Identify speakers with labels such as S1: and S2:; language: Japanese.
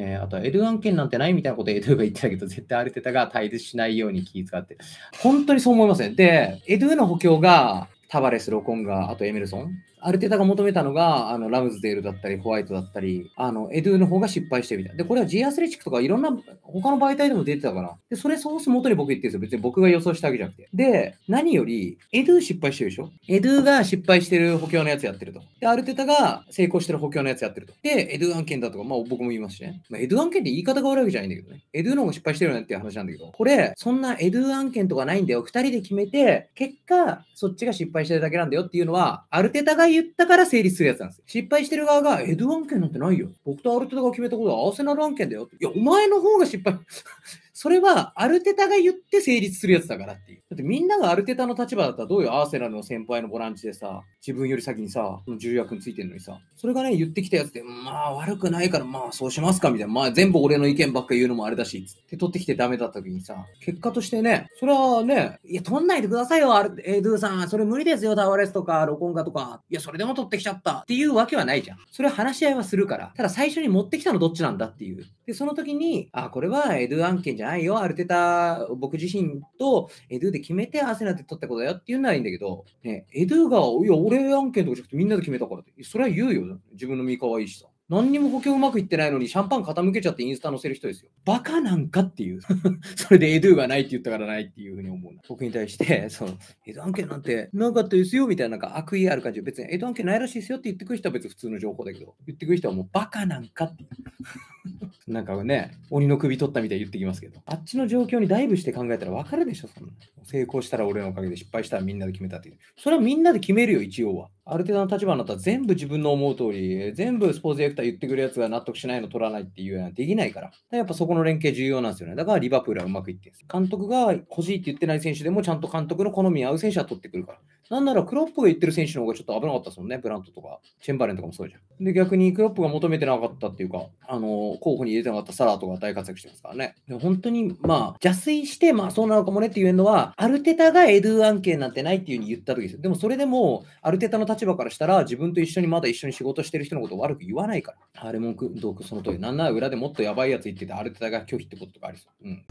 S1: えー、あとは l 案件なんてないみたいなことエドゥが言ってたけど、絶対アルテタが対立しないように気遣って、本当にそう思いますね。で、エドゥの補強がタバレス、ロコンガ、あとエメルソンアルテタが求めたのが、あのラムズデールだったり、ホワイトだったり、あのエドゥの方が失敗してみたい。で、これは G アスレチックとかいろんな他の媒体でも出てたから。で、それソース元に僕言ってるんですよ。別に僕が予想したわけじゃなくて。で、何より、エドゥ失敗してるでしょエドゥが失敗してる補強のやつやってると。で、アルテタが成功してる補強のやつやってると。で、エドゥ案件だとか、まあ僕も言いますしね。まあ、エドゥ案件って言い方が悪いわけじゃないんだけどね。エドゥの方が失敗してるよねっていう話なんだけど、これ、そんなエドゥ案件とかないんだよ。二人で決めて、結果、そっちが失敗してるだけなんだよっていうのは、アルテタが敗言ったから成立するやつなんですよ。失敗してる側が、エド案件なんてないよ。僕とアルトが決めたことはアーセナル案件だよ。いや、お前の方が失敗。それはアルテタが言って成立するやつだからっていう。だってみんながアルテタの立場だったらどういうアーセナルの先輩のボランチでさ、自分より先にさ、重役についてんのにさ、それがね、言ってきたやつで、まあ悪くないから、まあそうしますかみたいな、まあ全部俺の意見ばっか言うのもあれだし、つって取ってきてダメだった時にさ、結果としてね、それはね、いや、取んないでくださいよ、アルエドゥさん、それ無理ですよ、タワレスとか、ロコンガとか、いや、それでも取ってきちゃったっていうわけはないじゃん。それは話し合いはするから、ただ最初に持ってきたのどっちなんだっていう。で、その時に、あ、これはエドゥ案件じゃないよ、アルテタ、僕自身とエドゥで決めて、アセナで取ったことだよっていうのはいいんだけど、ね、エドゥが、いや、俺案件とかじゃなくてみんなで決めたからって、それは言うよ、自分の身可愛いしさ。何にも補強うまくいってないのに、シャンパン傾けちゃってインスタ載せる人ですよ。バカなんかっていう。それでエドゥがないって言ったからないっていうふうに思う。僕に対して、その、エド案件なんてなかったですよみたいな、なんか悪意ある感じで、別にエド案件ないらしいですよって言ってくる人は別に普通の情報だけど、言ってくる人はもうバカなんかっていう。なんかね、鬼の首取ったみたいに言ってきますけど、あっちの状況にダイブして考えたら分かるでしょ、その。成功したら俺のおかげで、失敗したらみんなで決めたっていう。それはみんなで決めるよ、一応は。ある程度の立場になったら全部自分の思う通り、全部スポーツディレクター言ってくるやつが納得しないの取らないっていうのはできないから。やっぱそこの連携重要なんですよね。だからリバプールはうまくいってるんです。監督が欲しいって言ってない選手でもちゃんと監督の好みに合う選手は取ってくるから。なんならクロップが言ってる選手の方がちょっと危なかったですもんね、ブラントとか、チェンバレンとかもそうじゃん。で、逆にクロップが求めてなかったっていうか、あの、候補に入れてなかったサラーとか大活躍してますからね。で本当に、まあ、邪推して、まあ、そうなのかもねっていうのは、アルテタがエドゥ案件なんてないっていうふうに言った時ですよ。でも、それでも、アルテタの立場からしたら、自分と一緒にまだ一緒に仕事してる人のことを悪く言わないから。あれも、どうその通り。なんなら裏でもっとやばいやつ言ってて、アルテタが拒否ってこととかありそう。うん。